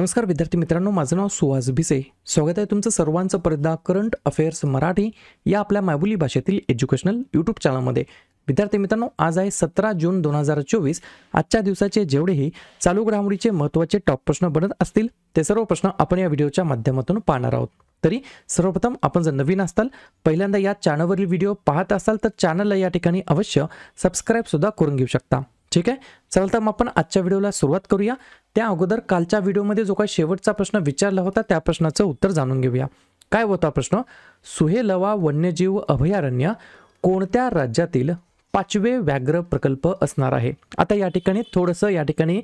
नमस्कार विद्यार्थी मित्रांनो माझं नाव सुहास भिसे स्वागत आहे तुमचं सर्वांचं परदा करंट अफेअर्स मराठी या आपल्या मायबोली भाषेतील एज्युकेशनल यूट्यूब चॅनलमध्ये विद्यार्थी मित्रांनो आज आहे सतरा जून दोन हजार चोवीस आजच्या दिवसाचे जेवढेही चालू घडामोडीचे महत्त्वाचे टॉप प्रश्न बनत असतील ते सर्व प्रश्न आपण या व्हिडिओच्या माध्यमातून पाहणार आहोत तरी सर्वप्रथम आपण जर नवीन असाल पहिल्यांदा या चॅनलवरील व्हिडिओ पाहत असाल तर चॅनलला या ठिकाणी अवश्य सबस्क्राईबसुद्धा करून घेऊ शकता ठीक आहे चला तर मग आपण आजच्या व्हिडिओला सुरुवात करूया त्या अगोदर कालच्या व्हिडिओमध्ये जो काही शेवटचा प्रश्न विचारला होता त्या प्रश्नाचं उत्तर जाणून घेऊया काय होता प्रश्न सुहेलवा वन्यजीव अभयारण्य कोणत्या राज्यातील पाचवे व्याघ्र प्रकल्प असणार आहे आता या ठिकाणी थोडंसं या ठिकाणी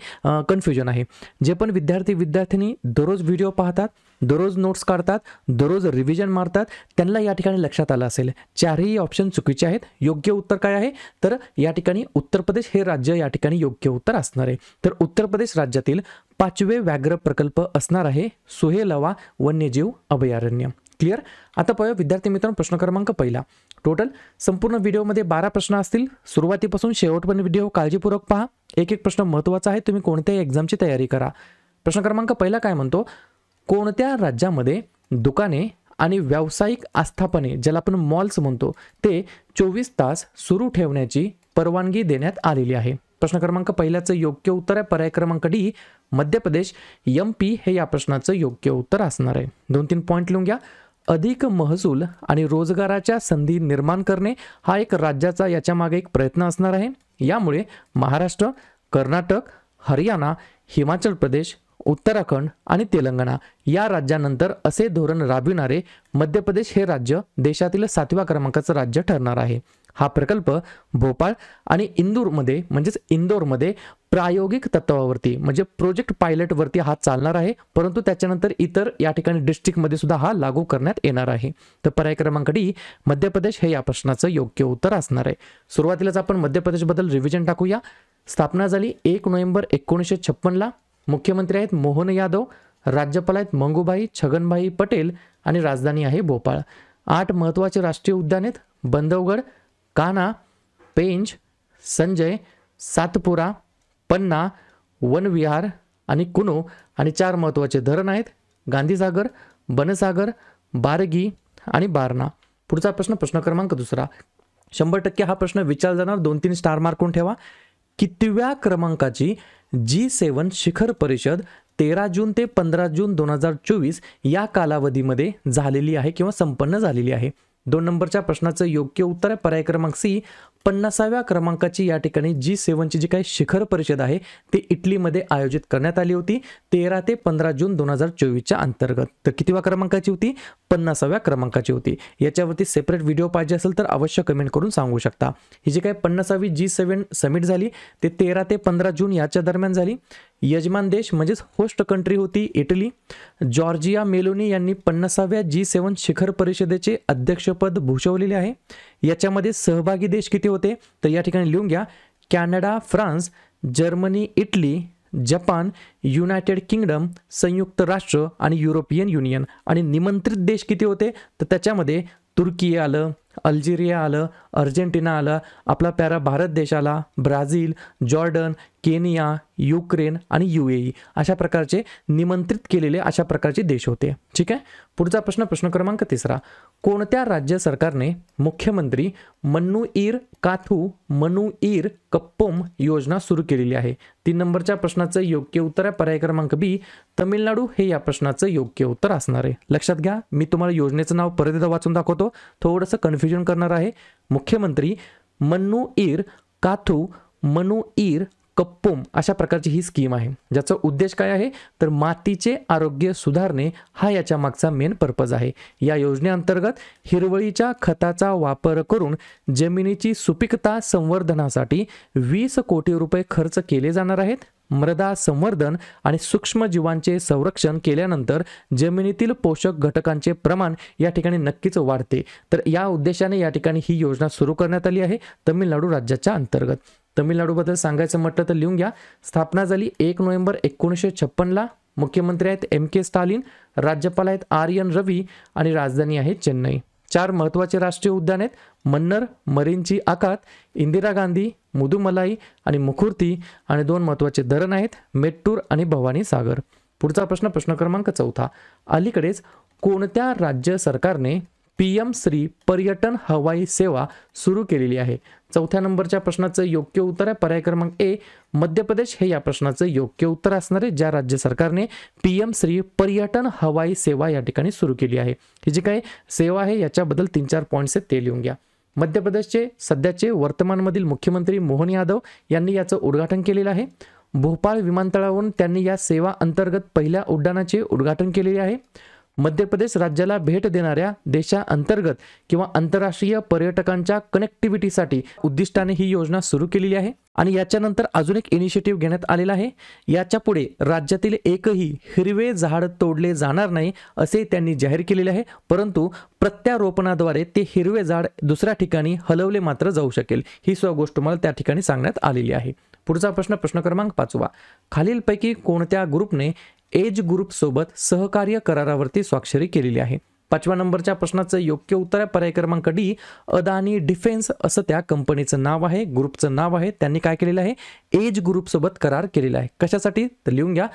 कन्फ्युजन आहे जे पण विद्यार्थी विद्यार्थिनी दररोज व्हिडिओ पाहतात दररोज नोट्स काढतात दररोज रिव्हिजन मारतात त्यांना या ठिकाणी लक्षात आलं असेल चारही ऑप्शन चुकीचे आहेत योग्य उत्तर काय आहे तर या ठिकाणी उत्तर प्रदेश हे राज्य या ठिकाणी योग्य उत्तर असणार आहे तर उत्तर प्रदेश राज्यातील पाचवे व्याघ्र प्रकल्प असणार आहे सुहेलवा वन्यजीव अभयारण्य क्लिअर आता पाहूया विद्यार्थी मित्रांनो प्रश्न क्रमांक पहिला टोटल संपूर्ण व्हिडिओमध्ये बारा प्रश्न असतील सुरुवातीपासून शेवटपर्यंत व्हिडिओ काळजीपूर्वक पहा एक एक प्रश्न महत्त्वाचा आहे तुम्ही कोणत्याही एक्झामची तयारी करा प्रश्न क्रमांक पहिला काय म्हणतो कोणत्या राज्यामध्ये दुकाने आणि व्यावसायिक आस्थापने ज्याला आपण मॉल्स म्हणतो ते चोवीस तास सुरू ठेवण्याची परवानगी देण्यात आलेली आहे प्रश्न क्रमांक पहिल्याचं योग्य उत्तर आहे पर्याय क्रमांक डी मध्य प्रदेश एम पी हे या प्रश्नाचं योग्य उत्तर असणार आहे दोन तीन पॉईंट लिहून घ्या अधिक महसूल आणि रोजगाराच्या संधी निर्माण करणे हा एक राज्याचा याच्यामागे एक प्रयत्न असणार आहे यामुळे महाराष्ट्र कर्नाटक हरियाणा हिमाचल प्रदेश उत्तराखंड आणि तेलंगणा या राज्यानंतर असे धोरण राबविणारे मध्य प्रदेश हे राज्य देशातील सातव्या क्रमांकाचं राज्य ठरणार आहे हा प्रकल्प भोपाळ आणि इंदूरमध्ये म्हणजेच इंदोरमध्ये प्रायोगिक तत्वावरती म्हणजे प्रोजेक्ट पायलटवरती हा चालणार आहे परंतु त्याच्यानंतर इतर या ठिकाणी डिस्ट्रिक्टमध्ये सुद्धा हा लागू करण्यात येणार आहे तर पर्याय क्रमांक डी मध्य प्रदेश हे या प्रश्नाचं योग्य उत्तर असणार आहे सुरुवातीलाच आपण मध्य प्रदेशबद्दल रिव्हिजन टाकूया स्थापना झाली एक नोव्हेंबर एकोणीसशे छप्पनला मुख्यमंत्री आहेत मोहन यादव राज्यपाल आहेत मंगूबाई छगनबाई पटेल आणि राजधानी आहे भोपाळ आठ महत्त्वाचे राष्ट्रीय उद्यान आहेत बंधवगड कान्हा पेंच संजय सातपुरा पन्ना वनविहार आणि कुनो आणि चार महत्त्वाचे धरण आहेत गांधीसागर बनसागर बारगी आणि बारणा पुढचा प्रश्न प्रश्न क्रमांक दुसरा शंभर टक्के हा प्रश्न विचारला जाणार दोन तीन स्टार मार्कून ठेवा कितव्या क्रमांकाची जी सेवन शिखर परिषद तेरा जून ते पंधरा जून दोन हजार चोवीस या कालावधीमध्ये झालेली आहे किंवा संपन्न झालेली आहे दोन नंबरच्या प्रश्नाचं योग्य उत्तर आहे पर्याय क्रमांक सी पन्नासाव्या क्रमांकाची या ठिकाणी जी सेवनची जी काही शिखर परिषद आहे ती इटलीमध्ये आयोजित करण्यात आली होती तेरा ते पंधरा जून दोन हजार चोवीसच्या अंतर्गत तर कितीव्या क्रमांकाची होती पन्नासाव्या क्रमांकाची होती याच्यावरती सेपरेट व्हिडिओ पाहिजे असेल तर अवश्य कमेंट करून सांगू शकता ही जी काही पन्नासावी जी सेवन समिट झाली ते तेरा ते पंधरा जून याच्या दरम्यान झाली यजमान देश म्हणजेच होस्ट कंट्री होती इटली जॉर्जिया मेलोनी यांनी पन्नासाव्या जी सेवन शिखर परिषदेचे अध्यक्षपद भूषवलेले आहे याच्यामध्ये सहभागी देश किती होते तर या ठिकाणी लिहून घ्या Canada France Germany Italy Japan United Kingdom संयुक्त राष्ट्र आणि युरोपियन युनियन आणि निमंत्रित देश किती होते तर त्याच्यामध्ये तुर्की आलं अल्जेरिया आलं अर्जेंटिना आलं आपला प्यारा भारत देश आला ब्राझील जॉर्डन केनिया युक्रेन आणि यू ए अशा प्रकारचे निमंत्रित केलेले अशा प्रकारचे देश होते ठीक आहे पुढचा प्रश्न प्रश्न क्रमांक तिसरा कोणत्या राज्य सरकारने मुख्यमंत्री मन्नू काथू मनू ईर कप्पम योजना सुरू केलेली आहे तीन नंबरच्या प्रश्नाचं योग्य उत्तर आहे पर्याय क्रमांक बी तमिळनाडू हे या प्रश्नाचं योग्य उत्तर असणार आहे लक्षात घ्या मी तुम्हाला योजनेचं नाव परत एकदा वाचून दाखवतो थोडंसं कन्फ्युजन करणार आहे मुख्यमंत्री मन्नू ईर काथू मनू इर कप्पुम अशा प्रकारची ही स्कीम आहे ज्याचा उद्देश काय आहे तर मातीचे आरोग्य सुधारणे हा याच्या मागचा मेन पर्पज आहे या योजनेअंतर्गत हिरवळीच्या खताचा वापर करून जमिनीची सुपिकता संवर्धनासाठी वीस कोटी रुपये खर्च केले जाणार आहेत मृदा संवर्धन आणि सूक्ष्मजीवांचे संरक्षण केल्यानंतर जमिनीतील पोषक घटकांचे प्रमाण या ठिकाणी नक्कीच वाढते तर या उद्देशाने या ठिकाणी ही योजना सुरू करण्यात आली आहे तमिळनाडू राज्याच्या अंतर्गत तमिळनाडूबद्दल सांगायचं म्हटलं तर लिहून घ्या स्थापना झाली एक नोव्हेंबर एकोणीसशे छप्पनला मुख्यमंत्री आहेत एम के स्टालिन राज्यपाल आहेत आर्यन रवी आणि राजधानी आहे चेन्नई चार महत्त्वाचे राष्ट्रीय उद्यान आहेत मन्नर मरीनची आकात इंदिरा गांधी मुदुमलाई आणि मुखुर्ती आणि दोन महत्त्वाचे धरण आहेत मेट्टूर आणि भवानी सागर पुढचा प्रश्न प्रश्न क्रमांक चौथा अलीकडेच कोणत्या राज्य सरकारने पी एम श्री पर्यटन हवाई सेवा सुरू केलेली आहे चौथ्या नंबरच्या प्रश्नाचं योग्य उत्तर आहे पर्याय क्रमांक ए मध्य प्रदेश हे या प्रश्नाचं योग्य उत्तर असणार आहे ज्या राज्य सरकारने पी एम श्री पर्यटन हवाई सेवा या ठिकाणी सुरू केली आहे ही जी काही सेवा आहे याच्याबद्दल तीन चार पॉईंट्स आहेत ते लिहून घ्या मध्य प्रदेशचे सध्याचे वर्तमानमधील मुख्यमंत्री मोहन यादव यांनी याचं उद्घाटन केलेलं आहे भोपाळ विमानतळावरून त्यांनी या सेवा अंतर्गत पहिल्या उड्डाणाचे उद्घाटन केलेले आहे मध्य प्रदेश राज्याला भेट देणाऱ्या अंतर्गत किंवा आंतरराष्ट्रीय पर्यटकांच्या कनेक्टिव्हिटीसाठी उद्दिष्टाने ही योजना सुरू केलेली आहे आणि याच्यानंतर अजून एक इनिशिएटिव्ह घेण्यात आलेला आहे याच्या पुढे राज्यातील एकही हिरवे झाड तोडले जाणार नाही असे त्यांनी जाहीर केलेले आहे परंतु प्रत्यारोपणाद्वारे ते हिरवे झाड दुसऱ्या ठिकाणी हलवले मात्र जाऊ शकेल ही सर्व गोष्ट मला त्या ठिकाणी सांगण्यात आलेली आहे पुढचा प्रश्न प्रश्न क्रमांक पाचवा खालीलपैकी कोणत्या ग्रुपने एज ग्रुपसोबत सहकार्य करारावरती स्वाक्षरी केलेली आहे पाचव्या नंबरच्या प्रश्नाचं योग्य उत्तर आहे पर्याय क्रमांक डी अदानी डिफेन्स असं त्या कंपनीचं नाव आहे ग्रुपचं नाव आहे त्यांनी काय केलेलं आहे एज ग्रुपसोबत करार केलेला आहे कशासाठी तर लिहून घ्या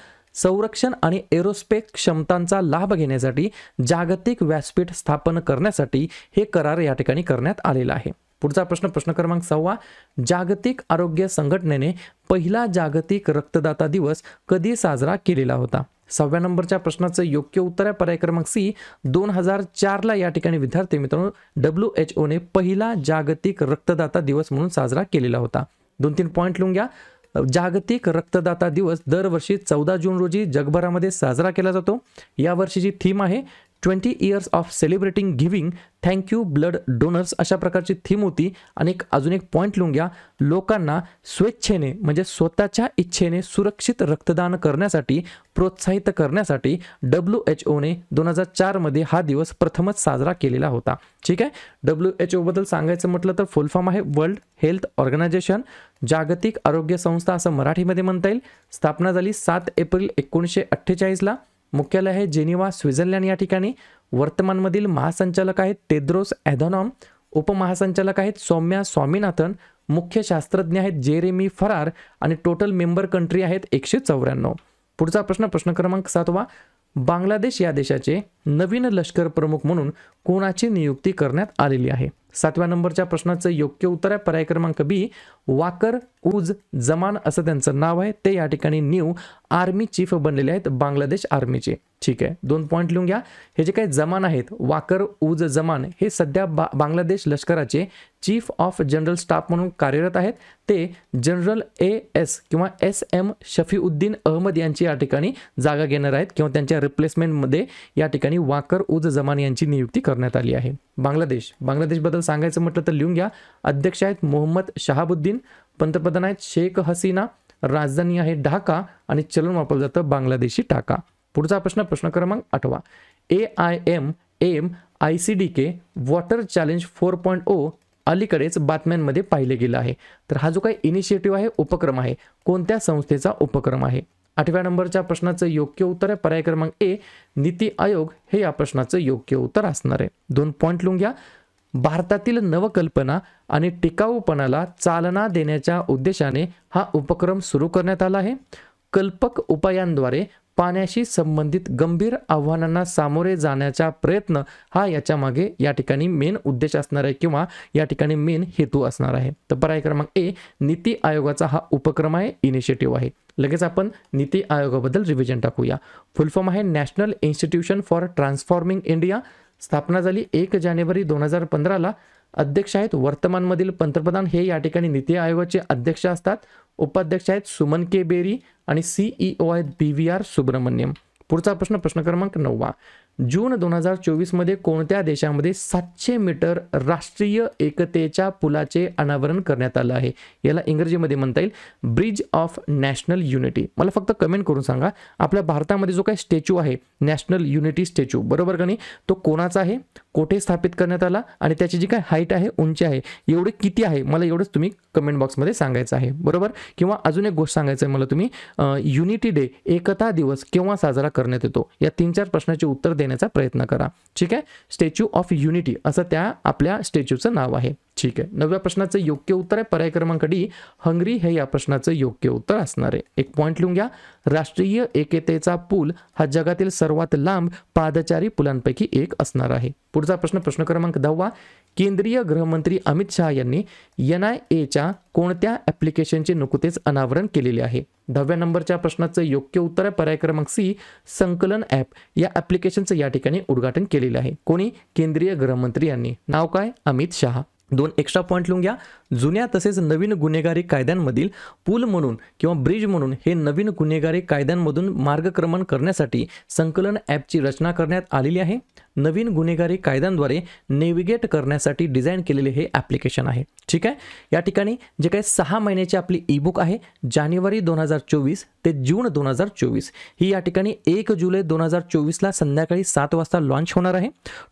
संरक्षण आणि एरोस्पेस क्षमतांचा लाभ घेण्यासाठी जागतिक व्यासपीठ स्थापन करण्यासाठी हे करार या ठिकाणी करण्यात आलेला आहे पुढचा प्रश्न प्रश्न क्रमांक सहावा जागतिक आरोग्य संघटनेने पहिला जागतिक रक्तदाता दिवस कधी साजरा केलेला होता सहाव्या नंबरच्या प्रश्नाचं योग्य उत्तर आहे पर्याय क्रमांक सी दोन हजार चारला या ठिकाणी विद्यार्थी मित्रांनो डब्ल्यू एच ओने पहिला जागतिक रक्तदाता दिवस म्हणून साजरा केलेला होता दोन तीन पॉईंट लिहून घ्या जागतिक रक्तदाता दिवस दरवर्षी चौदा जून रोजी जगभरामध्ये साजरा केला जातो यावर्षीची थीम आहे twenty years of celebrating giving thank you blood donors अशा प्रकारची थीम होती आणि एक अजून एक पॉईंट लिहून घ्या लोकांना स्वेच्छेने म्हणजे स्वतःच्या इच्छेने सुरक्षित रक्तदान करण्यासाठी प्रोत्साहित करण्यासाठी डब्ल्यू एच ओने दोन हजार चारमध्ये हा दिवस प्रथमच साजरा केलेला होता ठीक आहे डब्ल्यू एच ओबद्दल सांगायचं म्हटलं तर फुलफॉर्म आहे वर्ल्ड हेल्थ ऑर्गनायझेशन जागतिक आरोग्य संस्था असं मराठीमध्ये म्हणता येईल स्थापना झाली सात एप्रिल एकोणीसशे अठ्ठेचाळीसला मुख्यालय आहे जेनिवा स्वित्झर्लंड या ठिकाणी वर्तमानमधील महासंचालक आहेत तेद्रोस ॲधॉनॉम उपमहासंचालक आहेत सौम्या स्वामीनाथन मुख्य शास्त्रज्ञ आहेत जेरेमी फरार आणि टोटल मेंबर कंट्री आहेत एकशे चौऱ्याण्णव पुढचा प्रश्न प्रश्न क्रमांक सातवा बांगलादेश या देशाचे नवीन लष्कर प्रमुख म्हणून कोणाची नियुक्ती करण्यात आलेली आहे सातव्या नंबरच्या प्रश्नाचं योग्य उत्तर आहे पर्याय क्रमांक बी वाकर उज जमान असं त्यांचं नाव आहे ते या ठिकाणी न्यू आर्मी चीफ बनलेले आहेत बांगलादेश आर्मीचे ठीक आहे दोन पॉईंट लिहून घ्या हे जे काही जमान आहेत वाकर उज जमान हे सध्या बा बांगलादेश लष्कराचे चीफ ऑफ जनरल स्टाफ म्हणून कार्यरत आहेत ते जनरल ए एस किंवा एस एम शफीउद्दीन अहमद यांची या ठिकाणी जागा घेणार आहेत किंवा त्यांच्या रिप्लेसमेंटमध्ये या ठिकाणी वाकर उज जमान यांची नियुक्ती करण्यात आली आहे बांगलादेश बांगलादेशबद्दल सांगायचं म्हटलं तर लिहून घ्या अध्यक्ष आहेत मोहम्मद शहाबुद्दीन पंतप्रधान आहेत शेख हसीना राजधानी आहे ढाका आणि चलन वापरलं जातं बांगलादेशी टाका पुढचा प्रश्न प्रश्न क्रमांक आठवा A I M M I C D K water challenge four point O अलीकडेच बातम्यांमध्ये पाहिले गेलं आहे तर हा जो काही इनिशिएटिव्ह आहे उपक्रम आहे कोणत्या संस्थेचा उपक्रम आहे आठव्या नंबरच्या प्रश्नाचं योग्य उत्तर आहे पर्याय क्रमांक ए नीती आयोग हे या प्रश्नाचं योग्य उत्तर असणार आहे दोन पॉईंट लिहून घ्या भारतातील नवकल्पना आणि टिकाऊपणाला चालना देण्याच्या उद्देशाने हा उपक्रम सुरू करण्यात आला आहे कल्पक उपायांद्वारे पाण्याशी संबंधित गंभीर आव्हानांना सामोरे जाण्याचा प्रयत्न हा याच्या मागे या ठिकाणी मेन उद्देश असणार आहे किंवा या ठिकाणी मेन हेतू असणार आहे तर पर्याय क्रमांक ए नीती आयोगाचा हा उपक्रम आहे इनिशिएटिव्ह आहे लगेच आपण नीती आयोगाबद्दल रिव्हिजन टाकूया फुलफॉर्म आहे national institution for transforming India स्थापना झाली एक जानेवारी दोन हजार पंधराला अध्यक्ष आहेत वर्तमानमधील पंतप्रधान हे या ठिकाणी नीती आयोगाचे अध्यक्ष असतात उपाध्यक्ष आहेत सुमन के बेरी आणि सीईओ e आहेत बी व्ही आर सुब्रमण्यम पुढचा प्रश्न प्रश्न क्रमांक नववा जून दोन हजार चोवीसमध्ये कोणत्या देशामध्ये सातशे मीटर राष्ट्रीय एकतेच्या पुलाचे अनावरण करण्यात आलं आहे याला इंग्रजीमध्ये म्हणता येईल ब्रिज ऑफ नॅशनल युनिटी मला फक्त कमेंट करून सांगा आपल्या भारतामध्ये जो काही स्टॅच्यू आहे नॅशनल युनिटी स्टॅच्यू बरोबर का नाही तो कोणाचा आहे कोठे स्थापित करण्यात आला आणि त्याची जी काय हाईट आहे उंची आहे एवढे किती आहे मला एवढंच तुम्ही कमेंट बॉक्समध्ये सांगायचं आहे बरोबर किंवा अजून एक गोष्ट सांगायचं आहे मला तुम्ही युनिटी डे एकता दिवस केव्हा साजरा करण्यात येतो या तीन चार प्रश्नाचे उत्तर देणे घेण्याचा प्रयत्न करा ठीक आहे स्टॅच्यू ऑफ युनिटी असं त्या आपल्या स्टॅच्यूचं नाव आहे ठीक आहे नव्या प्रश्नाचं योग्य उत्तर आहे पर्याय क्रमांक डी हंगरी हे या प्रश्नाचं योग्य उत्तर असणार आहे एक पॉईंट लिहून घ्या राष्ट्रीय एकेतेचा पूल हा जगातील सर्वात लांब पादचारी पुलांपैकी एक असणार आहे पुढचा प्रश्न प्रश्न क्रमांक दहावा केंद्रीय गृहमंत्री अमित शहा यांनी एन आय एच्या कोणत्या ऍप्लिकेशनचे नुकतेच अनावरण केलेले आहे दहाव्या नंबरच्या प्रश्नाचं योग्य उत्तर आहे पर्याय क्रमांक सी संकलन ऍप या ऍप्लिकेशनचं या ठिकाणी उद्घाटन केलेलं आहे कोणी केंद्रीय गृहमंत्री यांनी नाव काय अमित शहा दोन एक्स्ट्रा पॉईंट लिहून घ्या जुन्या तसेच नवीन गुन्हेगारी कायद्यांमधील पूल म्हणून किंवा ब्रिज म्हणून हे नवीन गुन्हेगारी कायद्यांमधून मार्गक्रमण करण्यासाठी संकलन ॲपची रचना करण्यात आलेली आहे नवीन गुन्हेगारी कायद्यांद्वारे नेव्हिगेट करण्यासाठी डिझाईन केलेले हे ॲप्लिकेशन आहे ठीक आहे या ठिकाणी जे काही सहा महिन्याची आपली ईबुक आहे जानेवारी दोन हजार चोवीस ते जून दोन हजार चोवीस ही या ठिकाणी एक जुलै दोन हजार चोवीसला संध्याकाळी सात वाजता लॉन्च होणार आहे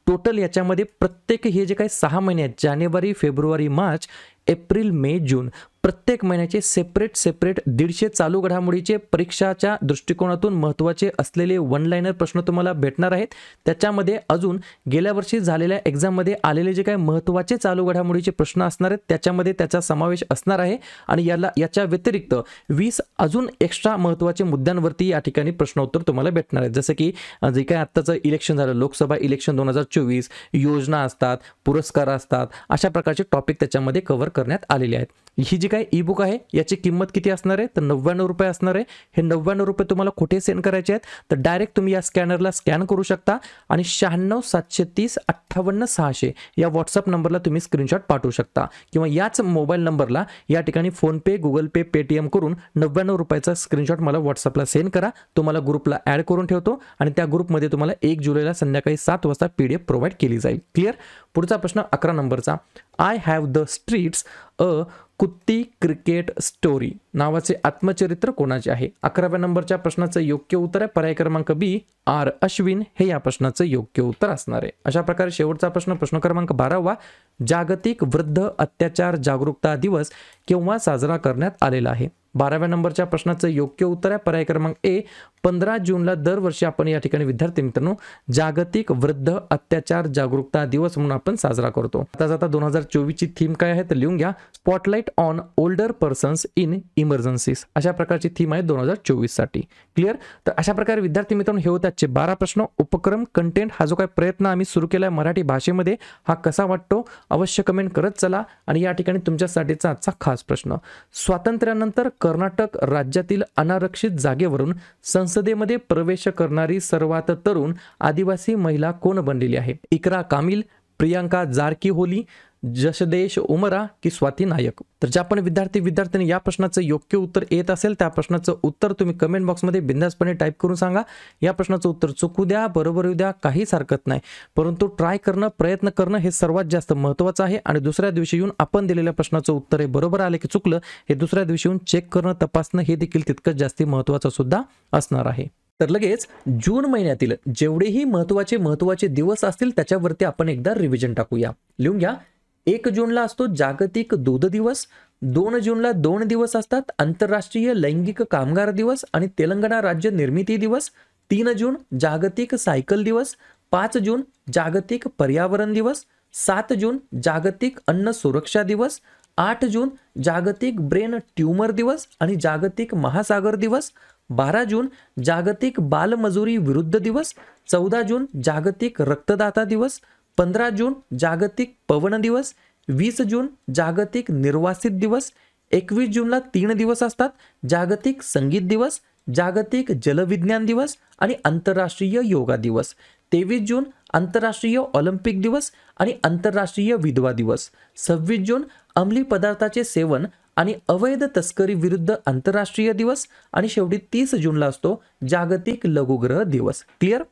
टोटल याच्यामध्ये प्रत्येक हे जे काही सहा महिने आहेत जानेवारी फेब्रुवारी मार्च एप्रिल मे जून प्रत्येक महिन्याचे सेपरेट सेपरेट दीडशे चालू घडामोडीचे परीक्षाच्या दृष्टिकोनातून महत्त्वाचे असलेले वन प्रश्न तुम्हाला भेटणार आहेत त्याच्यामध्ये अजून गेल्या वर्षी झालेल्या एक्झाममध्ये आलेले जे काही महत्त्वाचे चालू घडामोडीचे प्रश्न असणार आहेत त्याच्यामध्ये त्याचा समावेश असणार आहे आणि याला याच्या व्यतिरिक्त वीस अजून एक्स्ट्रा महत्त्वाचे मुद्द्यांवरती या ठिकाणी प्रश्नोत्तर तुम्हाला भेटणार आहेत जसं की जे काय आत्ताचं इलेक्शन झालं लोकसभा इलेक्शन दोन हजार चोवीस योजना असतात पुरस्कार असतात अशा प्रकारचे टॉपिक त्याच्यामध्ये कव्हर करण्यात आलेले आहेत ही जी काय ई बुक आहे याची किंमत किती असणार आहे तर नव्याण्णव रुपये असणार आहे हे नव्याण्णव रुपये तुम्हाला कुठे सेंड करायचे आहेत तर डायरेक्ट तुम्ही या स्कॅनरला स्कॅन करू शकता आणि शहाण्णव सातशे तीस अठ्ठावन्न सहाशे या व्हॉट्सअप नंबरला तुम्ही स्क्रीनशॉट पाठवू शकता किंवा याच मोबाईल नंबरला या ठिकाणी फोनपे गुगल पे पेटीएम करून नव्याण्णव रुपयाचा स्क्रीनशॉट मला व्हॉट्सअपला सेंड करा तुम्हाला ग्रुपला ॲड करून ठेवतो आणि त्या ग्रुपमध्ये तुम्हाला एक जुलैला संध्याकाळी सात वाजता पी डी एफ प्रोव्हाइड केली जाईल क्लिअर पुढचा प्रश्न अकरा नंबरचा I have the streets a Kutti cricket story नावाचे आत्मचरित्र कोणाचे आहे अकराव्या नंबरच्या प्रश्नाचं योग्य उत्तर आहे पर्याय क्रमांक बी आर अश्विन हे या प्रश्नाचं योग्य उत्तर असणार आहे अशा प्रकारे शेवटचा प्रश्न प्रश्न क्रमांक बारावा जागतिक वृद्ध अत्याचार जागरूकता दिवस केव्हा साजरा करण्यात आलेला आहे बाराव्या नंबरच्या प्रश्नाचं योग्य उत्तर आहे पर्याय क्रमांक ए पंधरा जूनला दरवर्षी आपण या ठिकाणी विद्यार्थी मित्रांनो जागतिक वृद्ध अत्याचार जागरूकता दिवस म्हणून आपण साजरा करतो आता जाता दोन हजार चोवीसची थीम काय आहे तर लिहून घ्या spotlight on older persons in emergencies अशा प्रकारची थीम आहे दोन हजार चोवीस साठी क्लिअर तर अशा प्रकारे विद्यार्थी मित्रांनो हे होते आजचे बारा प्रश्न उपक्रम कंटेंट हा जो काय प्रयत्न आम्ही सुरू केला आहे मराठी भाषेमध्ये हा कसा वाटतो अवश्य कमेंट करत चला आणि या ठिकाणी तुमच्यासाठीचा आजचा खास प्रश्न स्वातंत्र्यानंतर कर्नाटक राज्यातील अनारक्षित जागेवरून संसदेमध्ये प्रवेश करणारी सर्वात तरुण आदिवासी महिला कोण बनलेली आहे इकरा कामिल प्रियांका होली जशदेश उमरा की स्वाती नायक तर ज्या पण विद्यार्थी विद्यार्थ्यांनी या प्रश्नाचं योग्य उत्तर येत असेल त्या प्रश्नाचं उत्तर तुम्ही कमेंट बॉक्समध्ये बिंदासपणे टाईप करून सांगा या प्रश्नाचं उत्तर चुकू द्या बरोबर येऊ द्या काही हरकत नाही परंतु ट्राय करणं प्रयत्न करणं हे सर्वात जास्त महत्वाचं आहे आणि दुसऱ्या दिवशी येऊन आपण दिलेल्या प्रश्नाचं उत्तर हे बरोबर आले की चुकलं हे दुसऱ्या दिवशी येऊन चेक करणं तपासणं हे देखील तितकंच जास्ती महत्वाचं सुद्धा असणार आहे तर लगेच जून महिन्यातील जेवढेही महत्त्वाचे महत्त्वाचे दिवस असतील त्याच्यावरती आपण एकदा रिव्हिजन टाकूया लिहून घ्या एक जूनला असतो जागतिक दूध दिवस दोन जूनला दोन दिवस असतात आंतरराष्ट्रीय लैंगिक कामगार दिवस आणि तेलंगणा राज्य निर्मिती दिवस तीन जून जागतिक सायकल दिवस पाच जून जागतिक पर्यावरण दिवस सात जून जागतिक अन्न सुरक्षा दिवस आठ जून जागतिक ब्रेन ट्यूमर दिवस आणि जागतिक महासागर दिवस बारा जून जागतिक बालमजुरी विरुद्ध दिवस चौदा जून जागतिक रक्तदाता दिवस पंधरा जून जागतिक पवन दिवस वीस जून जागतिक निर्वासित दिवस एकवीस जूनला तीन दिवस असतात जागतिक संगीत दिवस जागतिक जलविज्ञान दिवस आणि आंतरराष्ट्रीय योगा दिवस तेवीस जून आंतरराष्ट्रीय ऑलिम्पिक दिवस आणि आंतरराष्ट्रीय विधवा दिवस सव्वीस जून अंमली पदार्थाचे सेवन आणि अवैध तस्करी विरुद्ध आंतरराष्ट्रीय दिवस आणि शेवटी तीस जूनला असतो जागतिक लघुग्रह दिवस क्लिअर